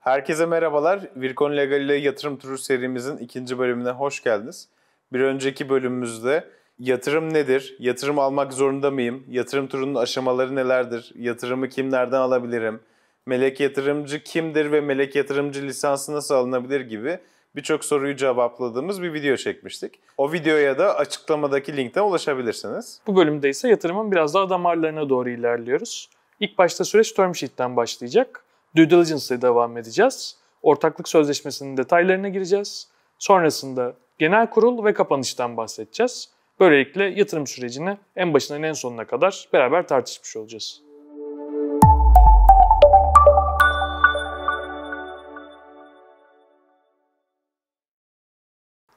Herkese merhabalar. Virkon Legal ile Yatırım Turu serimizin ikinci bölümüne hoş geldiniz. Bir önceki bölümümüzde yatırım nedir, yatırım almak zorunda mıyım, yatırım turunun aşamaları nelerdir, yatırımı kimlerden alabilirim, melek yatırımcı kimdir ve melek yatırımcı lisansı nasıl alınabilir gibi birçok soruyu cevapladığımız bir video çekmiştik. O videoya da açıklamadaki linkten ulaşabilirsiniz. Bu bölümde ise yatırımın biraz daha damarlarına doğru ilerliyoruz. İlk başta süreç term sheet'ten başlayacak due diligence'la devam edeceğiz. Ortaklık sözleşmesinin detaylarına gireceğiz. Sonrasında genel kurul ve kapanıştan bahsedeceğiz. Böylelikle yatırım sürecini en başından en sonuna kadar beraber tartışmış olacağız.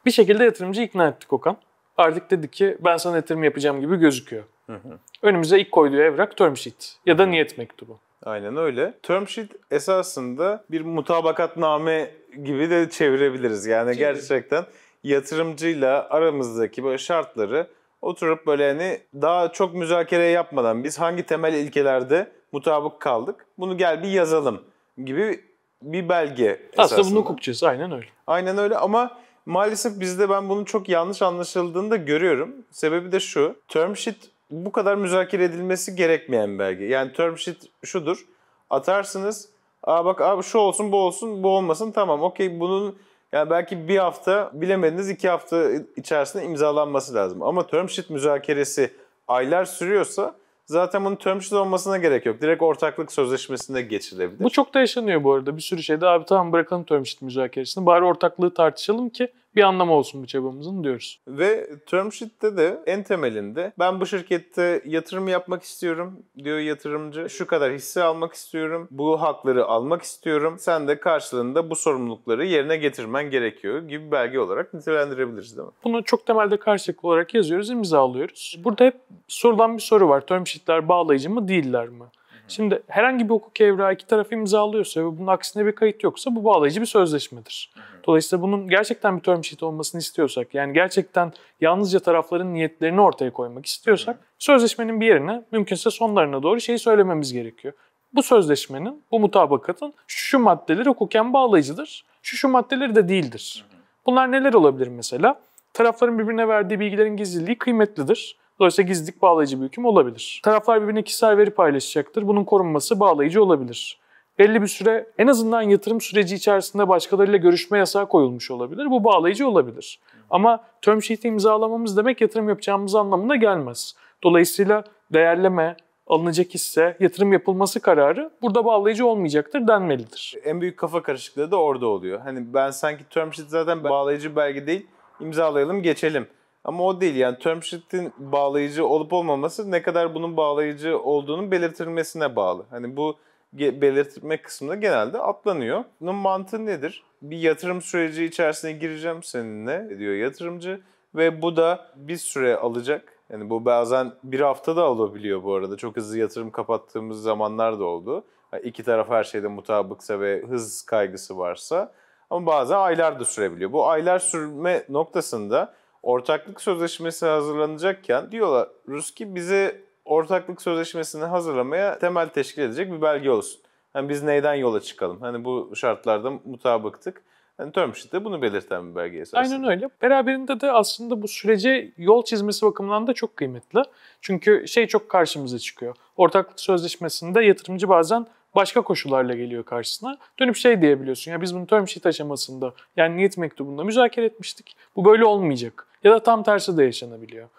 Bir şekilde yatırımcı ikna ettik Okan. Artık dedi ki ben sana yatırım yapacağım gibi gözüküyor. Hı hı. Önümüze ilk koyduğu evrak term sheet ya da niyet mektubu. Aynen öyle. Term sheet esasında bir mutabakatname gibi de çevirebiliriz. Yani Çevir. gerçekten yatırımcıyla aramızdaki böyle şartları oturup böyle hani daha çok müzakere yapmadan biz hangi temel ilkelerde mutabık kaldık bunu gel bir yazalım gibi bir belge esasında. Aslında bunu hukukçusu aynen öyle. Aynen öyle ama maalesef bizde ben bunun çok yanlış anlaşıldığını da görüyorum. Sebebi de şu. Term sheet bu kadar müzakere edilmesi gerekmeyen belge. Yani term sheet şudur. Atarsınız. Aa bak abi şu olsun bu olsun bu olmasın tamam okey bunun yani belki bir hafta bilemediniz iki hafta içerisinde imzalanması lazım. Ama term sheet müzakeresi aylar sürüyorsa zaten bunun term sheet olmasına gerek yok. Direkt ortaklık sözleşmesinde geçilebilir. Bu çok da yaşanıyor bu arada. Bir sürü şeyde abi tamam bırakalım term sheet müzakeresini bari ortaklığı tartışalım ki bir anlamı olsun bu çabamızın diyoruz. Ve term sheet'te de en temelinde ben bu şirkette yatırım yapmak istiyorum diyor yatırımcı. Şu kadar hisse almak istiyorum. Bu hakları almak istiyorum. Sen de karşılığında bu sorumlulukları yerine getirmen gerekiyor gibi belge olarak nitelendirebiliriz değil mi? Bunu çok temelde karşılıklı olarak yazıyoruz, imza alıyoruz. Burada hep sorulan bir soru var. Term sheet'ler bağlayıcı mı değiller mi? Şimdi herhangi bir hukuki evrağı iki tarafı imzalıyorsa ve bunun aksine bir kayıt yoksa bu bağlayıcı bir sözleşmedir. Dolayısıyla bunun gerçekten bir term sheet olmasını istiyorsak yani gerçekten yalnızca tarafların niyetlerini ortaya koymak istiyorsak sözleşmenin bir yerine mümkünse sonlarına doğru şeyi söylememiz gerekiyor. Bu sözleşmenin, bu mutabakatın şu şu maddeleri hukuken bağlayıcıdır, şu şu maddeleri de değildir. Bunlar neler olabilir mesela? Tarafların birbirine verdiği bilgilerin gizliliği kıymetlidir. Dolayısıyla gizlilik bağlayıcı bir hüküm olabilir. Taraflar birbirine kişisel veri paylaşacaktır. Bunun korunması bağlayıcı olabilir. Belli bir süre en azından yatırım süreci içerisinde başkalarıyla görüşme yasağı koyulmuş olabilir. Bu bağlayıcı olabilir. Ama term sheet'i imzalamamız demek yatırım yapacağımız anlamına gelmez. Dolayısıyla değerleme, alınacak hisse, yatırım yapılması kararı burada bağlayıcı olmayacaktır denmelidir. En büyük kafa karışıklığı da orada oluyor. Hani ben sanki term sheet zaten bağlayıcı belge değil, imzalayalım geçelim ama o değil yani term sheet'in bağlayıcı olup olmaması ne kadar bunun bağlayıcı olduğunun belirtilmesine bağlı. Hani bu belirtme kısmında genelde atlanıyor. Bunun mantığı nedir? Bir yatırım süreci içerisine gireceğim seninle diyor yatırımcı ve bu da bir süre alacak. Yani bu bazen bir hafta da olabiliyor bu arada. Çok hızlı yatırım kapattığımız zamanlar da oldu. Yani iki taraf her şeyde mutabıksa ve hız kaygısı varsa. Ama bazen aylar da sürebiliyor. Bu aylar sürme noktasında ortaklık sözleşmesi hazırlanacakken diyorlar Ruski bize ortaklık sözleşmesini hazırlamaya temel teşkil edecek bir belge olsun. Hani biz neyden yola çıkalım? Hani bu şartlarda mutabıktık. Hani term de bunu belirten bir belge esasında. Aynen öyle. Beraberinde de aslında bu sürece yol çizmesi bakımından da çok kıymetli. Çünkü şey çok karşımıza çıkıyor. Ortaklık sözleşmesinde yatırımcı bazen başka koşullarla geliyor karşısına. Dönüp şey diyebiliyorsun ya biz bunu term sheet aşamasında yani niyet mektubunda müzakere etmiştik. Bu böyle olmayacak. Ya da tam tersi de yaşanabiliyor.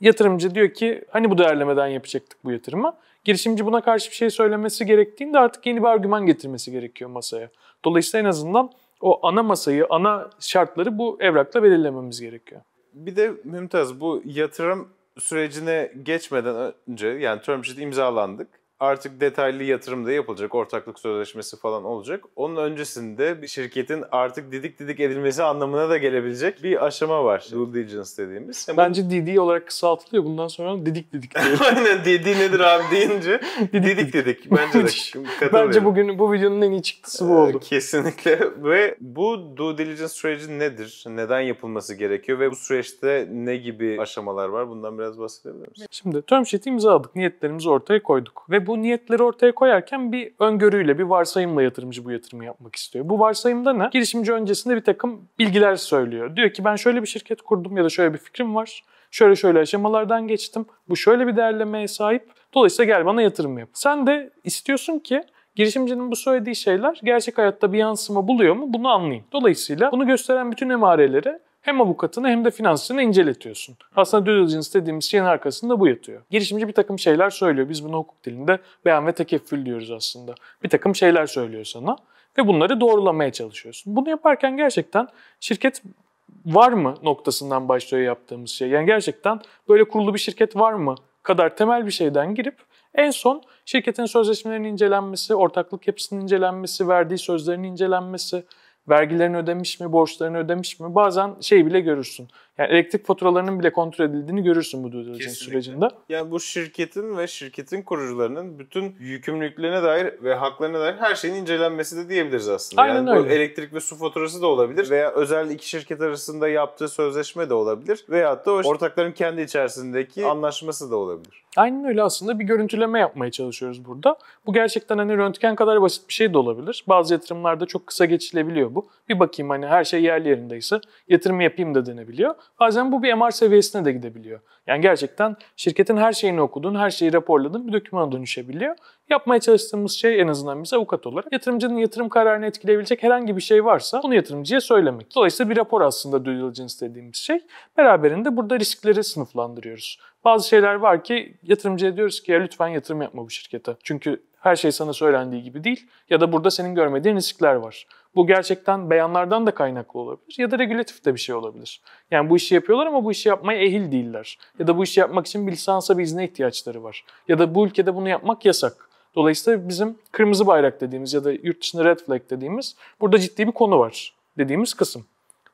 Yatırımcı diyor ki hani bu değerlemeden yapacaktık bu yatırımı. Girişimci buna karşı bir şey söylemesi gerektiğinde artık yeni bir argüman getirmesi gerekiyor masaya. Dolayısıyla en azından o ana masayı, ana şartları bu evrakla belirlememiz gerekiyor. Bir de Mümtaz bu yatırım sürecine geçmeden önce yani term sheet imzalandık artık detaylı yatırım da yapılacak. Ortaklık sözleşmesi falan olacak. Onun öncesinde bir şirketin artık didik didik edilmesi anlamına da gelebilecek bir aşama var. Due diligence dediğimiz. Ama... Bence DD olarak kısaltılıyor. Bundan sonra didik didik. Aynen DD nedir abi deyince didik didik. didik. Bence de Bence bugün bu videonun en iyi çıktısı bu ee, oldu. kesinlikle. Ve bu due diligence süreci nedir? Neden yapılması gerekiyor? Ve bu süreçte ne gibi aşamalar var? Bundan biraz bahsedebilir misin? Şimdi term sheet'i imzaladık. Niyetlerimizi ortaya koyduk. Ve bu bu niyetleri ortaya koyarken bir öngörüyle, bir varsayımla yatırımcı bu yatırımı yapmak istiyor. Bu varsayımda ne? Girişimci öncesinde bir takım bilgiler söylüyor. Diyor ki ben şöyle bir şirket kurdum ya da şöyle bir fikrim var. Şöyle şöyle aşamalardan geçtim. Bu şöyle bir değerlemeye sahip. Dolayısıyla gel bana yatırım yap. Sen de istiyorsun ki Girişimcinin bu söylediği şeyler gerçek hayatta bir yansıma buluyor mu bunu anlayın. Dolayısıyla bunu gösteren bütün emareleri hem avukatını hem de finansçını inceletiyorsun. Aslında due diligence dediğimiz şeyin arkasında bu yatıyor. Girişimci bir takım şeyler söylüyor. Biz bunu hukuk dilinde beyan ve tekeffül diyoruz aslında. Bir takım şeyler söylüyor sana ve bunları doğrulamaya çalışıyorsun. Bunu yaparken gerçekten şirket var mı noktasından başlıyor yaptığımız şey. Yani gerçekten böyle kurulu bir şirket var mı kadar temel bir şeyden girip en son şirketin sözleşmelerinin incelenmesi, ortaklık yapısının incelenmesi, verdiği sözlerin incelenmesi, Vergilerini ödemiş mi, borçlarını ödemiş mi? Bazen şey bile görürsün. Yani elektrik faturalarının bile kontrol edildiğini görürsün bu due sürecinde. Yani bu şirketin ve şirketin kurucularının bütün yükümlülüklerine dair ve haklarına dair her şeyin incelenmesi de diyebiliriz aslında. Aynen yani öyle. Bu elektrik ve su faturası da olabilir veya özel iki şirket arasında yaptığı sözleşme de olabilir veyahut da o ortakların kendi içerisindeki anlaşması da olabilir. Aynen öyle aslında bir görüntüleme yapmaya çalışıyoruz burada. Bu gerçekten hani röntgen kadar basit bir şey de olabilir. Bazı yatırımlarda çok kısa geçilebiliyor bu. Bir bakayım hani her şey yerli yerindeyse yatırım yapayım da denebiliyor. Bazen bu bir MR seviyesine de gidebiliyor. Yani gerçekten şirketin her şeyini okudun, her şeyi raporladın, bir dokümana dönüşebiliyor. Yapmaya çalıştığımız şey en azından biz avukat olarak yatırımcının yatırım kararını etkileyebilecek herhangi bir şey varsa onu yatırımcıya söylemek. Dolayısıyla bir rapor aslında due diligence dediğimiz şey. Beraberinde burada riskleri sınıflandırıyoruz. Bazı şeyler var ki yatırımcıya diyoruz ki ya lütfen yatırım yapma bu şirkete. Çünkü her şey sana söylendiği gibi değil ya da burada senin görmediğin riskler var. Bu gerçekten beyanlardan da kaynaklı olabilir ya da regülatif de bir şey olabilir. Yani bu işi yapıyorlar ama bu işi yapmaya ehil değiller. Ya da bu işi yapmak için bir lisansa bir izne ihtiyaçları var. Ya da bu ülkede bunu yapmak yasak. Dolayısıyla bizim kırmızı bayrak dediğimiz ya da yurt dışında red flag dediğimiz burada ciddi bir konu var dediğimiz kısım.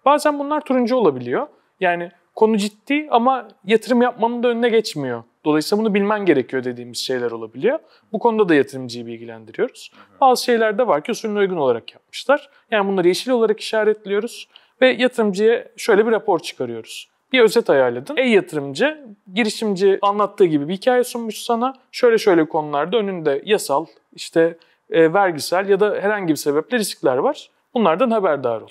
Bazen bunlar turuncu olabiliyor. Yani konu ciddi ama yatırım yapmanın da önüne geçmiyor. Dolayısıyla bunu bilmen gerekiyor dediğimiz şeyler olabiliyor. Bu konuda da yatırımcıyı bilgilendiriyoruz. Hı-hı. Bazı şeyler de var ki usulüne uygun olarak yapmışlar. Yani bunları yeşil olarak işaretliyoruz ve yatırımcıya şöyle bir rapor çıkarıyoruz. Bir özet ayarladın. Ey yatırımcı, girişimci anlattığı gibi bir hikaye sunmuş sana. Şöyle şöyle konularda önünde yasal, işte e, vergisel ya da herhangi bir sebeple riskler var. Bunlardan haberdar ol.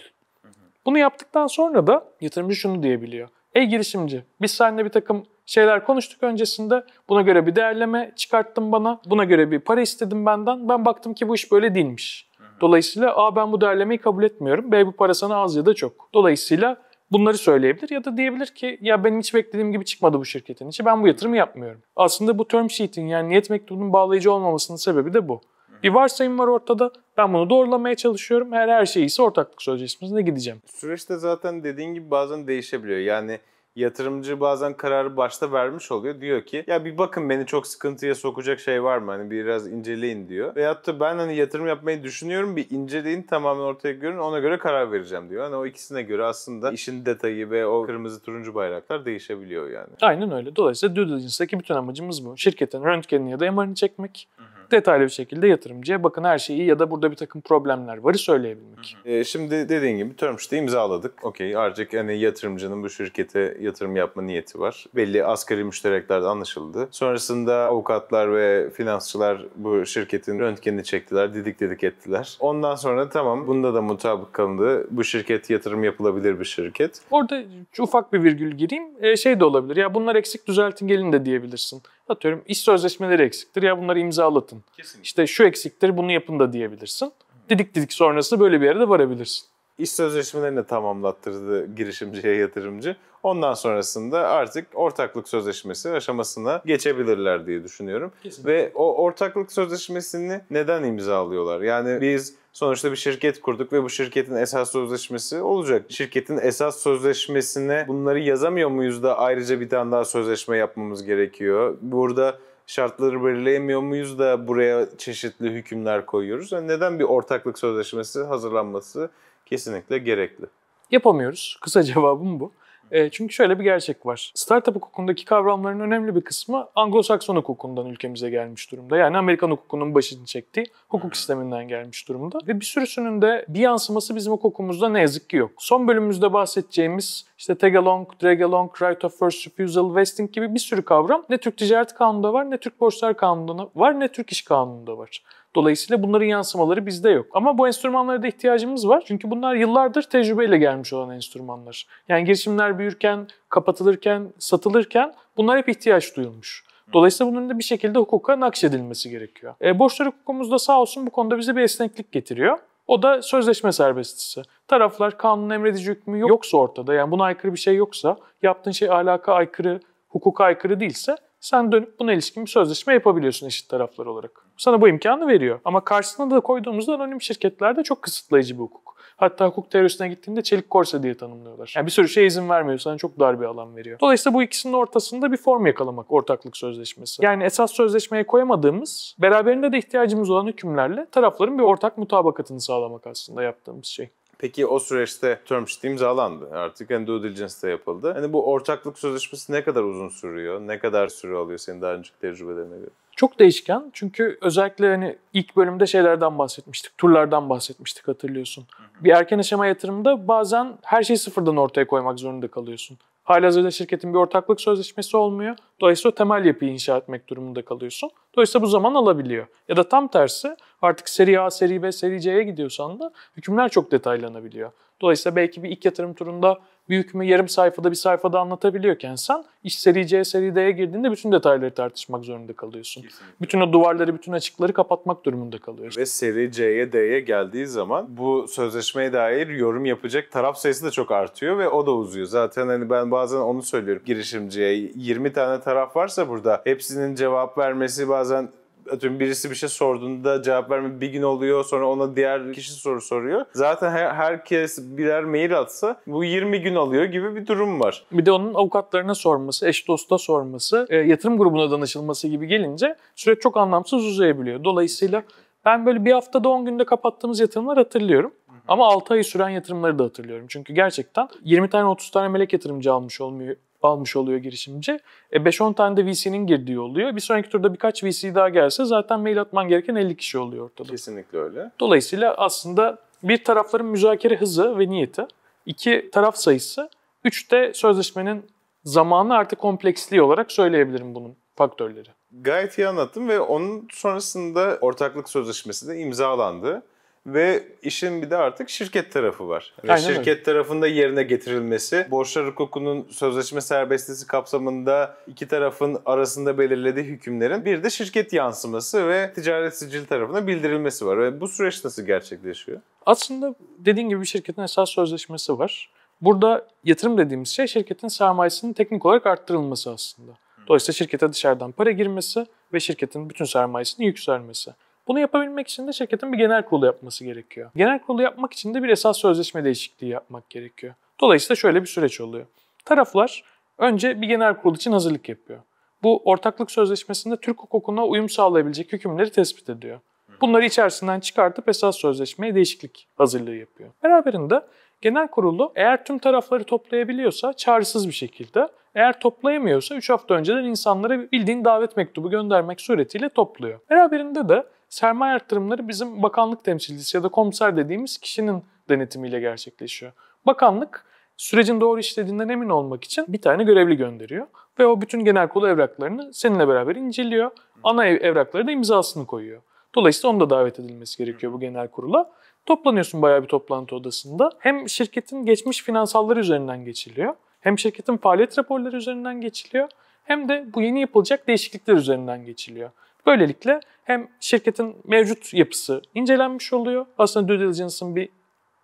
Bunu yaptıktan sonra da yatırımcı şunu diyebiliyor e-girişimci. Biz seninle bir takım şeyler konuştuk öncesinde. Buna göre bir değerleme çıkarttın bana. Buna göre bir para istedim benden. Ben baktım ki bu iş böyle değilmiş. Dolayısıyla A ben bu değerlemeyi kabul etmiyorum. B bu para sana az ya da çok. Dolayısıyla bunları söyleyebilir ya da diyebilir ki ya benim hiç beklediğim gibi çıkmadı bu şirketin içi ben bu yatırımı yapmıyorum. Aslında bu term sheet'in yani niyet mektubunun bağlayıcı olmamasının sebebi de bu. Bir varsayım var ortada ben bunu doğrulamaya çalışıyorum. Eğer her şey ise ortaklık sözleşmesine gideceğim. Süreçte zaten dediğin gibi bazen değişebiliyor. Yani yatırımcı bazen kararı başta vermiş oluyor. Diyor ki ya bir bakın beni çok sıkıntıya sokacak şey var mı? Hani biraz inceleyin diyor. Veyahut da ben hani yatırım yapmayı düşünüyorum bir inceleyin tamamen ortaya görün ona göre karar vereceğim diyor. Hani o ikisine göre aslında işin detayı ve o kırmızı turuncu bayraklar değişebiliyor yani. Aynen öyle. Dolayısıyla due diligence'daki bütün amacımız bu. Şirketin röntgenini ya da MR'ını çekmek. Hı hı detaylı bir şekilde yatırımcıya bakın her şey iyi ya da burada bir takım problemler varı söyleyebilmek. Hı hı. E, şimdi dediğin gibi term sheet'i imzaladık. Okey artık hani yatırımcının bu şirkete yatırım yapma niyeti var. Belli asgari müştereklerde anlaşıldı. Sonrasında avukatlar ve finansçılar bu şirketin röntgenini çektiler, didik didik ettiler. Ondan sonra tamam bunda da mutabık kalındı. Bu şirket yatırım yapılabilir bir şirket. Orada ufak bir virgül gireyim. E, şey de olabilir ya bunlar eksik düzeltin gelin de diyebilirsin. Atıyorum iş sözleşmeleri eksiktir ya bunları imzalatın. Kesinlikle. İşte şu eksiktir bunu yapın da diyebilirsin. Didik didik sonrası böyle bir yere de varabilirsin. İş sözleşmelerini tamamlattırdı girişimciye yatırımcı. Ondan sonrasında artık ortaklık sözleşmesi aşamasına geçebilirler diye düşünüyorum. Kesinlikle. Ve o ortaklık sözleşmesini neden imzalıyorlar? Yani biz Sonuçta bir şirket kurduk ve bu şirketin esas sözleşmesi olacak. Şirketin esas sözleşmesine bunları yazamıyor muyuz da ayrıca bir tane daha sözleşme yapmamız gerekiyor. Burada şartları belirleyemiyor muyuz da buraya çeşitli hükümler koyuyoruz. Yani neden bir ortaklık sözleşmesi hazırlanması kesinlikle gerekli? Yapamıyoruz. Kısa cevabım bu. E, çünkü şöyle bir gerçek var. Startup hukukundaki kavramların önemli bir kısmı Anglo-Sakson hukukundan ülkemize gelmiş durumda. Yani Amerikan hukukunun başını çektiği hukuk sisteminden gelmiş durumda. Ve bir sürüsünün de bir yansıması bizim hukukumuzda ne yazık ki yok. Son bölümümüzde bahsedeceğimiz işte tag-along, drag-along, right of first refusal, vesting gibi bir sürü kavram ne Türk Ticaret Kanunu'nda var, ne Türk Borçlar Kanunu'nda var, ne Türk İş Kanunu'nda var. Dolayısıyla bunların yansımaları bizde yok. Ama bu enstrümanlara da ihtiyacımız var. Çünkü bunlar yıllardır tecrübeyle gelmiş olan enstrümanlar. Yani girişimler büyürken, kapatılırken, satılırken bunlar hep ihtiyaç duyulmuş. Dolayısıyla bunun da bir şekilde hukuka nakşedilmesi gerekiyor. E, borçlar hukukumuz da sağ olsun bu konuda bize bir esneklik getiriyor. O da sözleşme serbestisi. Taraflar kanun emredici hükmü yoksa ortada yani buna aykırı bir şey yoksa yaptığın şey alaka aykırı, hukuka aykırı değilse sen dönüp buna ilişkin bir sözleşme yapabiliyorsun eşit taraflar olarak. Sana bu imkanı veriyor. Ama karşısına da koyduğumuzda anonim şirketlerde çok kısıtlayıcı bir hukuk. Hatta hukuk teorisine gittiğinde çelik korsa diye tanımlıyorlar. Yani bir sürü şey izin vermiyor. Sana çok dar bir alan veriyor. Dolayısıyla bu ikisinin ortasında bir form yakalamak ortaklık sözleşmesi. Yani esas sözleşmeye koyamadığımız, beraberinde de ihtiyacımız olan hükümlerle tarafların bir ortak mutabakatını sağlamak aslında yaptığımız şey. Peki o süreçte term sheet imzalandı. Artık hani due diligence de yapıldı. Hani bu ortaklık sözleşmesi ne kadar uzun sürüyor? Ne kadar süre alıyor senin daha önceki tecrübelerine göre? Çok değişken çünkü özellikle hani ilk bölümde şeylerden bahsetmiştik, turlardan bahsetmiştik hatırlıyorsun. Bir erken aşama yatırımda bazen her şeyi sıfırdan ortaya koymak zorunda kalıyorsun. Halihazırda şirketin bir ortaklık sözleşmesi olmuyor. Dolayısıyla temel yapıyı inşa etmek durumunda kalıyorsun. Dolayısıyla bu zaman alabiliyor. Ya da tam tersi artık seri A, seri B, seri C'ye gidiyorsan da hükümler çok detaylanabiliyor. Dolayısıyla belki bir ilk yatırım turunda büyük mü yarım sayfada bir sayfada anlatabiliyorken sen iş seri C, seri D'ye girdiğinde bütün detayları tartışmak zorunda kalıyorsun. Kesinlikle. Bütün o duvarları, bütün açıkları kapatmak durumunda kalıyorsun. Ve seri C'ye, D'ye geldiği zaman bu sözleşmeye dair yorum yapacak taraf sayısı da çok artıyor ve o da uzuyor. Zaten hani ben bazen onu söylüyorum girişimciye. 20 tane taraf varsa burada hepsinin cevap vermesi bazen atıyorum birisi bir şey sorduğunda cevap verme bir gün oluyor sonra ona diğer kişi soru soruyor. Zaten her, herkes birer mail atsa bu 20 gün alıyor gibi bir durum var. Bir de onun avukatlarına sorması, eş dosta sorması, e, yatırım grubuna danışılması gibi gelince süreç çok anlamsız uzayabiliyor. Dolayısıyla ben böyle bir haftada 10 günde kapattığımız yatırımlar hatırlıyorum. Ama 6 ay süren yatırımları da hatırlıyorum. Çünkü gerçekten 20 tane 30 tane melek yatırımcı almış olmuyor almış oluyor girişimci. E 5-10 tane de VC'nin girdiği oluyor. Bir sonraki turda birkaç VC daha gelse zaten mail atman gereken 50 kişi oluyor ortada. Kesinlikle öyle. Dolayısıyla aslında bir tarafların müzakere hızı ve niyeti, iki taraf sayısı, üç de sözleşmenin zamanı artı kompleksliği olarak söyleyebilirim bunun faktörleri. Gayet iyi anlattım ve onun sonrasında ortaklık sözleşmesi de imzalandı ve işin bir de artık şirket tarafı var. Yani Aynen şirket öyle. tarafında yerine getirilmesi, borçlar hukukunun sözleşme serbestliği kapsamında iki tarafın arasında belirlediği hükümlerin bir de şirket yansıması ve ticaret sicil tarafına bildirilmesi var. Ve bu süreç nasıl gerçekleşiyor? Aslında dediğin gibi bir şirketin esas sözleşmesi var. Burada yatırım dediğimiz şey şirketin sermayesinin teknik olarak arttırılması aslında. Dolayısıyla şirkete dışarıdan para girmesi ve şirketin bütün sermayesinin yükselmesi. Bunu yapabilmek için de şirketin bir genel kurulu yapması gerekiyor. Genel kurulu yapmak için de bir esas sözleşme değişikliği yapmak gerekiyor. Dolayısıyla şöyle bir süreç oluyor. Taraflar önce bir genel kurul için hazırlık yapıyor. Bu ortaklık sözleşmesinde Türk hukukuna uyum sağlayabilecek hükümleri tespit ediyor. Bunları içerisinden çıkartıp esas sözleşmeye değişiklik hazırlığı yapıyor. Beraberinde genel kurulu eğer tüm tarafları toplayabiliyorsa çaresiz bir şekilde, eğer toplayamıyorsa 3 hafta önceden insanlara bildiğin davet mektubu göndermek suretiyle topluyor. Beraberinde de sermaye arttırımları bizim bakanlık temsilcisi ya da komiser dediğimiz kişinin denetimiyle gerçekleşiyor. Bakanlık sürecin doğru işlediğinden emin olmak için bir tane görevli gönderiyor ve o bütün genel kurulu evraklarını seninle beraber inceliyor. Ana evrakları da imzasını koyuyor. Dolayısıyla onun da davet edilmesi gerekiyor bu genel kurula. Toplanıyorsun bayağı bir toplantı odasında. Hem şirketin geçmiş finansalları üzerinden geçiliyor. Hem şirketin faaliyet raporları üzerinden geçiliyor. Hem de bu yeni yapılacak değişiklikler üzerinden geçiliyor. Böylelikle hem şirketin mevcut yapısı incelenmiş oluyor. Aslında due diligence'ın bir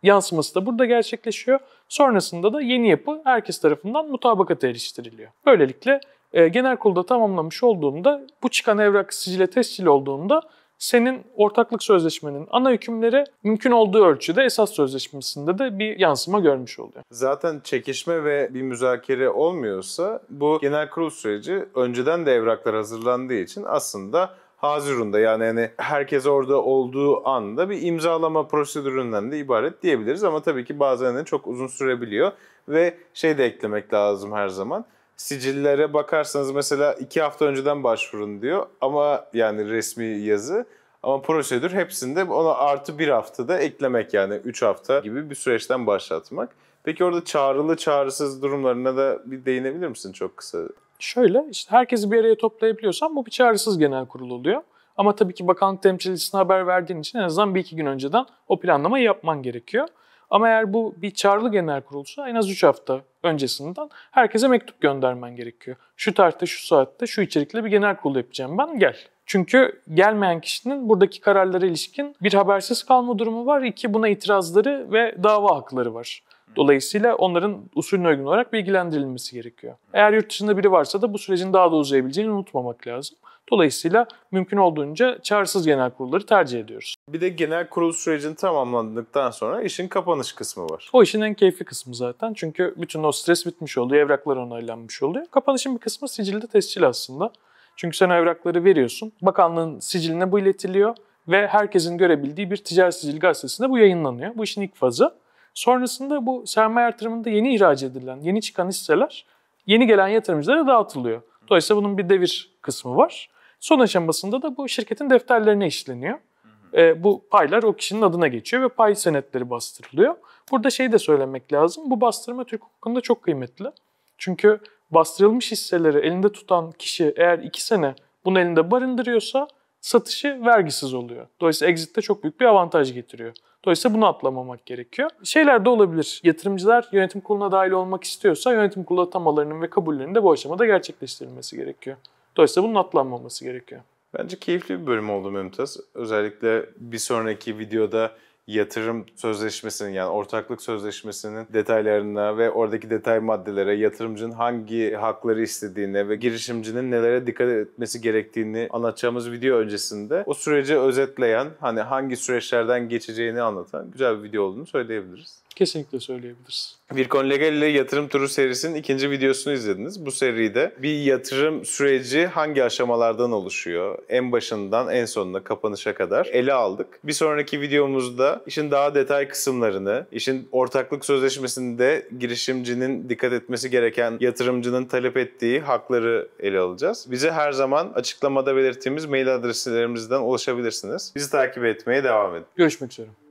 yansıması da burada gerçekleşiyor. Sonrasında da yeni yapı herkes tarafından mutabakata eriştiriliyor. Böylelikle e, genel kurulda tamamlamış olduğunda bu çıkan evrak sicile tescil olduğunda senin ortaklık sözleşmenin ana hükümleri mümkün olduğu ölçüde esas sözleşmesinde de bir yansıma görmüş oluyor. Zaten çekişme ve bir müzakere olmuyorsa bu genel kurul süreci önceden de evraklar hazırlandığı için aslında Hazirun'da yani hani herkes orada olduğu anda bir imzalama prosedüründen de ibaret diyebiliriz ama tabii ki bazen de çok uzun sürebiliyor ve şey de eklemek lazım her zaman. Sicillere bakarsanız mesela iki hafta önceden başvurun diyor ama yani resmi yazı ama prosedür hepsinde ona artı bir haftada eklemek yani üç hafta gibi bir süreçten başlatmak. Peki orada çağrılı çağrısız durumlarına da bir değinebilir misin çok kısa? Şöyle işte herkesi bir araya toplayabiliyorsan bu bir çağrısız genel kurul oluyor. Ama tabii ki bakanlık temsilcisine haber verdiğin için en azından bir iki gün önceden o planlamayı yapman gerekiyor. Ama eğer bu bir çağrılı genel kurulsa en az 3 hafta öncesinden herkese mektup göndermen gerekiyor. Şu tarihte, şu saatte, şu içerikle bir genel kurul yapacağım ben gel. Çünkü gelmeyen kişinin buradaki kararlara ilişkin bir habersiz kalma durumu var. İki, buna itirazları ve dava hakları var. Dolayısıyla onların usulüne uygun olarak bilgilendirilmesi gerekiyor. Eğer yurt dışında biri varsa da bu sürecin daha da uzayabileceğini unutmamak lazım. Dolayısıyla mümkün olduğunca çağrısız genel kurulları tercih ediyoruz. Bir de genel kurul sürecini tamamlandıktan sonra işin kapanış kısmı var. O işin en keyifli kısmı zaten. Çünkü bütün o stres bitmiş oluyor, evraklar onaylanmış oluyor. Kapanışın bir kısmı sicilde tescil aslında. Çünkü sen evrakları veriyorsun. Bakanlığın siciline bu iletiliyor ve herkesin görebildiği bir ticaret sicil gazetesinde bu yayınlanıyor. Bu işin ilk fazı. Sonrasında bu sermaye artırımında yeni ihraç edilen, yeni çıkan hisseler yeni gelen yatırımcılara dağıtılıyor. Dolayısıyla bunun bir devir kısmı var. Son aşamasında da bu şirketin defterlerine işleniyor. E, bu paylar o kişinin adına geçiyor ve pay senetleri bastırılıyor. Burada şey de söylemek lazım. Bu bastırma Türk hukukunda çok kıymetli. Çünkü bastırılmış hisseleri elinde tutan kişi eğer iki sene bunu elinde barındırıyorsa satışı vergisiz oluyor. Dolayısıyla exit'te çok büyük bir avantaj getiriyor. Dolayısıyla bunu atlamamak gerekiyor. Şeyler de olabilir. Yatırımcılar yönetim kuruluna dahil olmak istiyorsa yönetim kurulu atamalarının ve kabullerinin de bu aşamada gerçekleştirilmesi gerekiyor. Dolayısıyla bunun atlanmaması gerekiyor. Bence keyifli bir bölüm oldu Mümtaz. Özellikle bir sonraki videoda yatırım sözleşmesinin yani ortaklık sözleşmesinin detaylarına ve oradaki detay maddelere yatırımcının hangi hakları istediğine ve girişimcinin nelere dikkat etmesi gerektiğini anlatacağımız video öncesinde o süreci özetleyen hani hangi süreçlerden geçeceğini anlatan güzel bir video olduğunu söyleyebiliriz. Kesinlikle söyleyebiliriz. Virkon Legal ile Yatırım Turu serisinin ikinci videosunu izlediniz. Bu seride bir yatırım süreci hangi aşamalardan oluşuyor? En başından en sonuna kapanışa kadar ele aldık. Bir sonraki videomuzda işin daha detay kısımlarını, işin ortaklık sözleşmesinde girişimcinin dikkat etmesi gereken yatırımcının talep ettiği hakları ele alacağız. Bize her zaman açıklamada belirttiğimiz mail adreslerimizden ulaşabilirsiniz. Bizi takip etmeye devam edin. Görüşmek üzere.